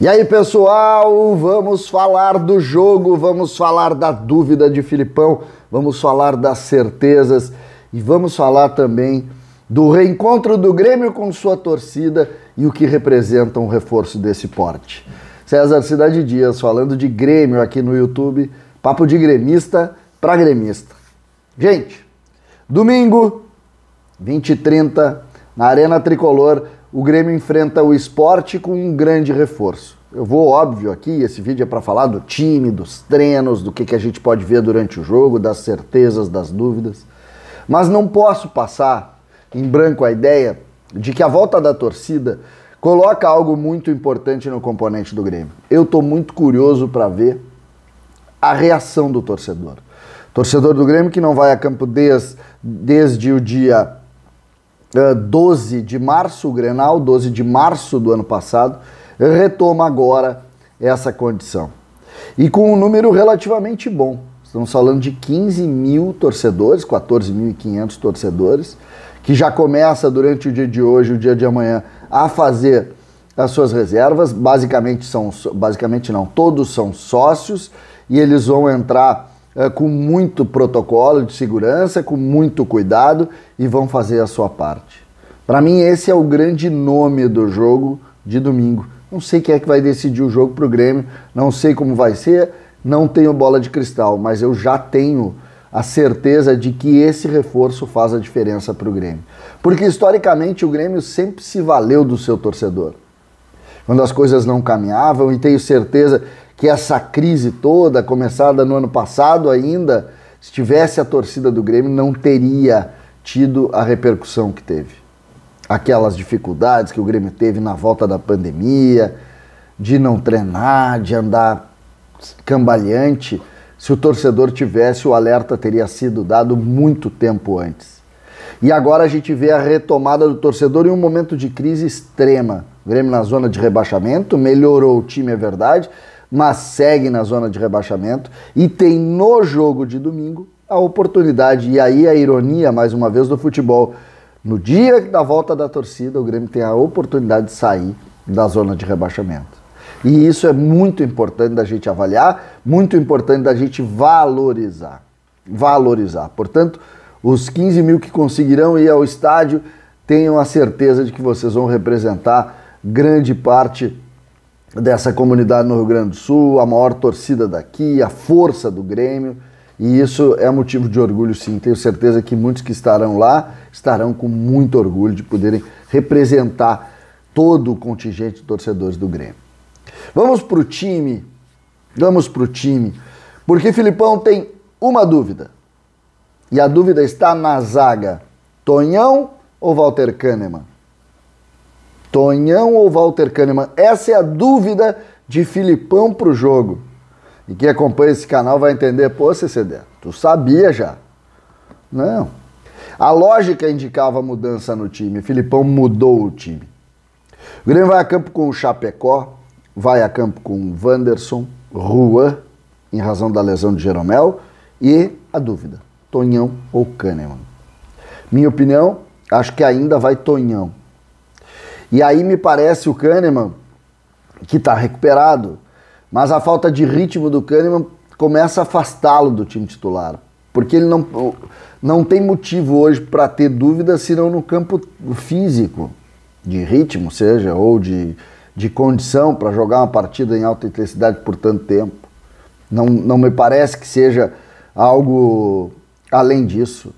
E aí, pessoal, vamos falar do jogo, vamos falar da dúvida de Filipão, vamos falar das certezas e vamos falar também do reencontro do Grêmio com sua torcida e o que representa um reforço desse porte. César Cidade Dias falando de Grêmio aqui no YouTube, papo de gremista para gremista. Gente, domingo, 20h30, na Arena Tricolor, o Grêmio enfrenta o esporte com um grande reforço. Eu vou, óbvio, aqui, esse vídeo é para falar do time, dos treinos, do que, que a gente pode ver durante o jogo, das certezas, das dúvidas. Mas não posso passar em branco a ideia de que a volta da torcida coloca algo muito importante no componente do Grêmio. Eu estou muito curioso para ver a reação do torcedor. Torcedor do Grêmio que não vai a campo desde, desde o dia 12 ah, de março, o Grenal, 12 de março do ano passado, retoma agora essa condição. E com um número relativamente bom. Estamos falando de 15 mil torcedores, 14.500 torcedores, que já começa durante o dia de hoje, o dia de amanhã, a fazer as suas reservas. Basicamente são, basicamente não, todos são sócios e eles vão entrar eh, com muito protocolo de segurança, com muito cuidado e vão fazer a sua parte. Para mim, esse é o grande nome do jogo de domingo. Não sei quem é que vai decidir o jogo para o Grêmio, não sei como vai ser, não tenho bola de cristal, mas eu já tenho a certeza de que esse reforço faz a diferença para o Grêmio. Porque historicamente o Grêmio sempre se valeu do seu torcedor. Quando as coisas não caminhavam, e tenho certeza que essa crise toda, começada no ano passado ainda, se tivesse a torcida do Grêmio, não teria tido a repercussão que teve. Aquelas dificuldades que o Grêmio teve na volta da pandemia, de não treinar, de andar cambaleante. Se o torcedor tivesse, o alerta teria sido dado muito tempo antes. E agora a gente vê a retomada do torcedor em um momento de crise extrema. O Grêmio na zona de rebaixamento, melhorou o time, é verdade, mas segue na zona de rebaixamento e tem no jogo de domingo a oportunidade. E aí a ironia, mais uma vez, do futebol. No dia da volta da torcida, o Grêmio tem a oportunidade de sair da zona de rebaixamento. E isso é muito importante da gente avaliar, muito importante da gente valorizar. Valorizar. Portanto, os 15 mil que conseguirão ir ao estádio, tenham a certeza de que vocês vão representar grande parte dessa comunidade no Rio Grande do Sul, a maior torcida daqui, a força do Grêmio. E isso é motivo de orgulho, sim. Tenho certeza que muitos que estarão lá estarão com muito orgulho de poderem representar todo o contingente de torcedores do Grêmio. Vamos para o time. Vamos para o time. Porque Filipão tem uma dúvida. E a dúvida está na zaga: Tonhão ou Walter Kahneman? Tonhão ou Walter Kahneman? Essa é a dúvida de Filipão pro jogo. E quem acompanha esse canal vai entender, pô, CCD, tu sabia já. Não. A lógica indicava mudança no time. Filipão mudou o time. O Grêmio vai a campo com o Chapecó, vai a campo com o Wanderson, Juan, em razão da lesão de Jeromel, e a dúvida, Tonhão ou Kahneman. Minha opinião, acho que ainda vai Tonhão. E aí me parece o Kahneman, que está recuperado, mas a falta de ritmo do Kahneman começa a afastá-lo do time titular. Porque ele não, não tem motivo hoje para ter dúvida, senão no campo físico, de ritmo, seja, ou de, de condição para jogar uma partida em alta intensidade por tanto tempo. Não, não me parece que seja algo além disso.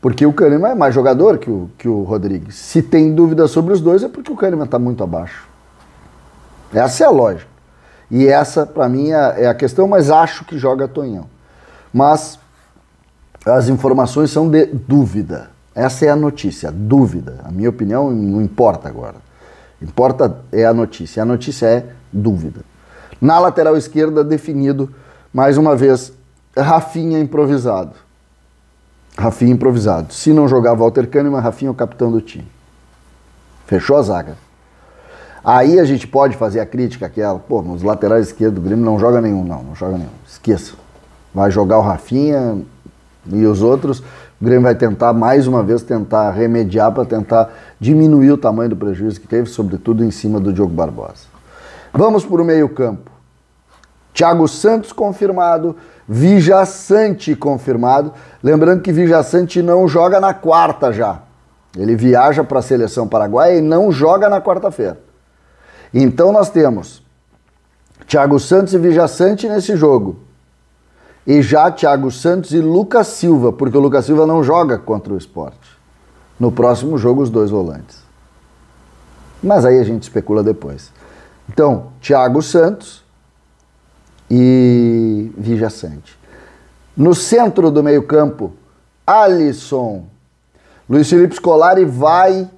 Porque o Kahneman é mais jogador que o, que o Rodrigues. Se tem dúvida sobre os dois, é porque o Kahneman está muito abaixo. Essa é a lógica. E essa, para mim, é, é a questão, mas acho que joga Tonhão. Mas as informações são de dúvida. Essa é a notícia, dúvida. A minha opinião não importa agora. Importa é a notícia. A notícia é dúvida. Na lateral esquerda, definido, mais uma vez, Rafinha improvisado. Rafinha improvisado. Se não jogar Walter Kahneman, Rafinha é o capitão do time. Fechou a zaga. Aí a gente pode fazer a crítica aquela, pô, nos laterais esquerdos do Grêmio não joga nenhum, não, não joga nenhum. Esqueça. Vai jogar o Rafinha e os outros. O Grêmio vai tentar mais uma vez tentar remediar para tentar diminuir o tamanho do prejuízo que teve, sobretudo em cima do Diogo Barbosa. Vamos para o meio-campo. Thiago Santos confirmado, Vijaçante confirmado. Lembrando que Vijaçante não joga na quarta já. Ele viaja para a seleção paraguaia e não joga na quarta-feira. Então nós temos Thiago Santos e Vijaçante nesse jogo. E já Thiago Santos e Lucas Silva, porque o Lucas Silva não joga contra o esporte. No próximo jogo, os dois volantes. Mas aí a gente especula depois. Então, Thiago Santos, e viajante No centro do meio-campo, Alisson. Luiz Felipe Scolari vai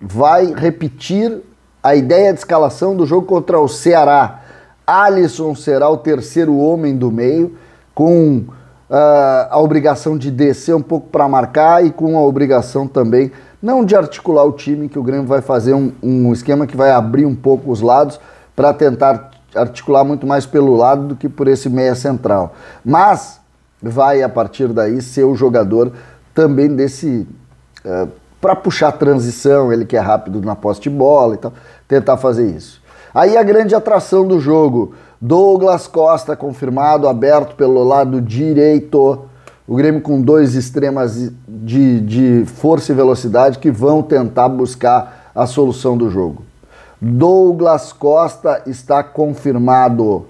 vai repetir a ideia de escalação do jogo contra o Ceará. Alisson será o terceiro homem do meio, com uh, a obrigação de descer um pouco para marcar e com a obrigação também, não de articular o time, que o Grêmio vai fazer um, um esquema que vai abrir um pouco os lados para tentar articular muito mais pelo lado do que por esse meia central. Mas vai a partir daí ser o jogador também desse. Uh, eh, para puxar a transição, ele que é rápido na posse de bola e tal, tentar fazer isso. Aí a grande atração do jogo: Douglas Costa confirmado, aberto pelo lado direito. O Grêmio com dois extremas de, de força e velocidade que vão tentar buscar a solução do jogo. Douglas Costa está confirmado.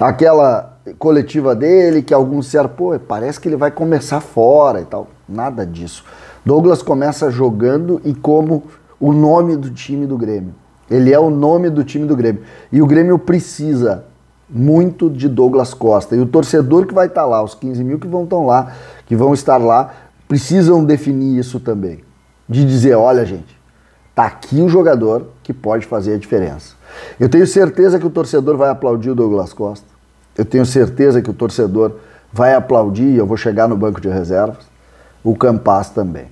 Aquela coletiva dele que alguns disseram, pô, parece que ele vai começar fora e tal. Nada disso. Douglas começa jogando e como o nome do time do Grêmio. Ele é o nome do time do Grêmio. E o Grêmio precisa muito de Douglas Costa. E o torcedor que vai estar tá lá, os 15 mil que vão estar lá, que vão estar lá, precisam definir isso também. De dizer, olha, gente, Tá aqui o jogador que pode fazer a diferença. Eu tenho certeza que o torcedor vai aplaudir o Douglas Costa. Eu tenho certeza que o torcedor vai aplaudir, eu vou chegar no banco de reservas, o Campas também.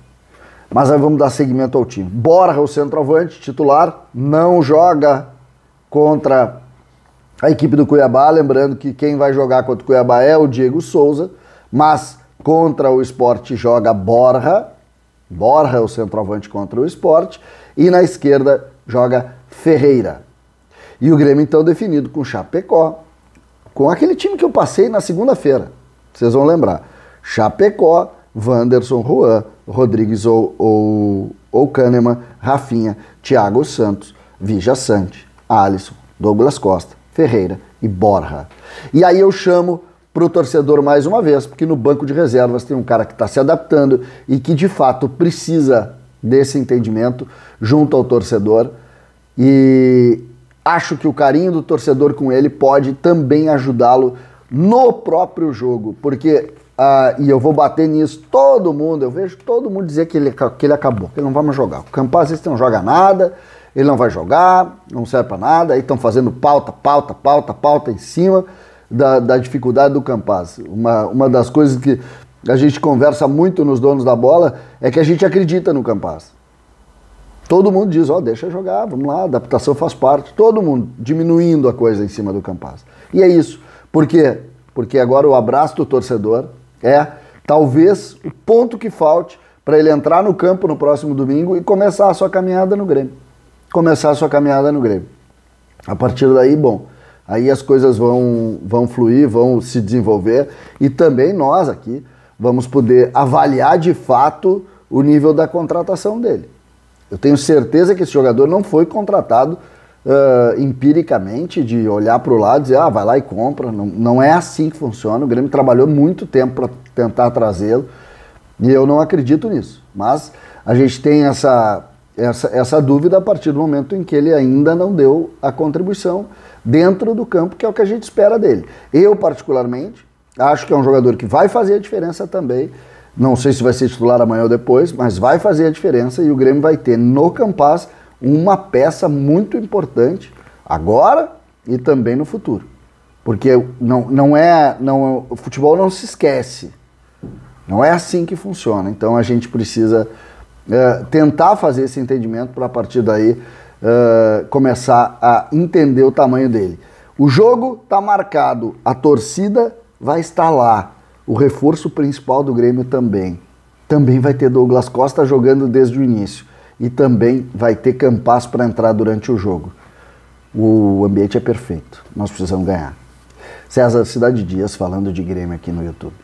Mas aí vamos dar seguimento ao time. Borra, o centroavante titular, não joga contra a equipe do Cuiabá. Lembrando que quem vai jogar contra o Cuiabá é o Diego Souza, mas contra o esporte joga Borra. Borra é o centroavante contra o esporte e na esquerda joga Ferreira. E o Grêmio então definido com Chapecó, com aquele time que eu passei na segunda-feira. Vocês vão lembrar. Chapecó, Wanderson, Juan, Rodrigues ou, ou, ou Kahneman, Rafinha, Thiago Santos, Vija Sante, Alisson, Douglas Costa, Ferreira e Borja. E aí eu chamo para o torcedor mais uma vez, porque no banco de reservas tem um cara que está se adaptando e que de fato precisa desse entendimento junto ao torcedor e acho que o carinho do torcedor com ele pode também ajudá-lo no próprio jogo, porque ah, e eu vou bater nisso, todo mundo, eu vejo todo mundo dizer que ele, que ele acabou, que ele não vai mais jogar. O Campaz às vezes não joga nada, ele não vai jogar, não serve para nada, aí estão fazendo pauta, pauta, pauta, pauta em cima da, da dificuldade do Campaz. Uma, uma das coisas que a gente conversa muito nos donos da bola, é que a gente acredita no Campas. Todo mundo diz, ó, oh, deixa jogar, vamos lá, adaptação faz parte. Todo mundo diminuindo a coisa em cima do Campas. E é isso. Por quê? Porque agora o abraço do torcedor é talvez o ponto que falte para ele entrar no campo no próximo domingo e começar a sua caminhada no Grêmio. Começar a sua caminhada no Grêmio. A partir daí, bom, aí as coisas vão, vão fluir, vão se desenvolver. E também nós aqui vamos poder avaliar de fato o nível da contratação dele. Eu tenho certeza que esse jogador não foi contratado uh, empiricamente, de olhar para o lado e dizer, ah, vai lá e compra. Não, não é assim que funciona. O Grêmio trabalhou muito tempo para tentar trazê-lo e eu não acredito nisso. Mas a gente tem essa, essa, essa dúvida a partir do momento em que ele ainda não deu a contribuição dentro do campo, que é o que a gente espera dele. Eu, particularmente, Acho que é um jogador que vai fazer a diferença também. Não sei se vai ser titular amanhã ou depois, mas vai fazer a diferença e o Grêmio vai ter no Campas uma peça muito importante agora e também no futuro. Porque não, não é, não, o futebol não se esquece. Não é assim que funciona. Então a gente precisa é, tentar fazer esse entendimento para a partir daí é, começar a entender o tamanho dele. O jogo está marcado, a torcida vai estar lá. O reforço principal do Grêmio também. Também vai ter Douglas Costa jogando desde o início. E também vai ter Campas para entrar durante o jogo. O ambiente é perfeito. Nós precisamos ganhar. César Cidade Dias falando de Grêmio aqui no YouTube.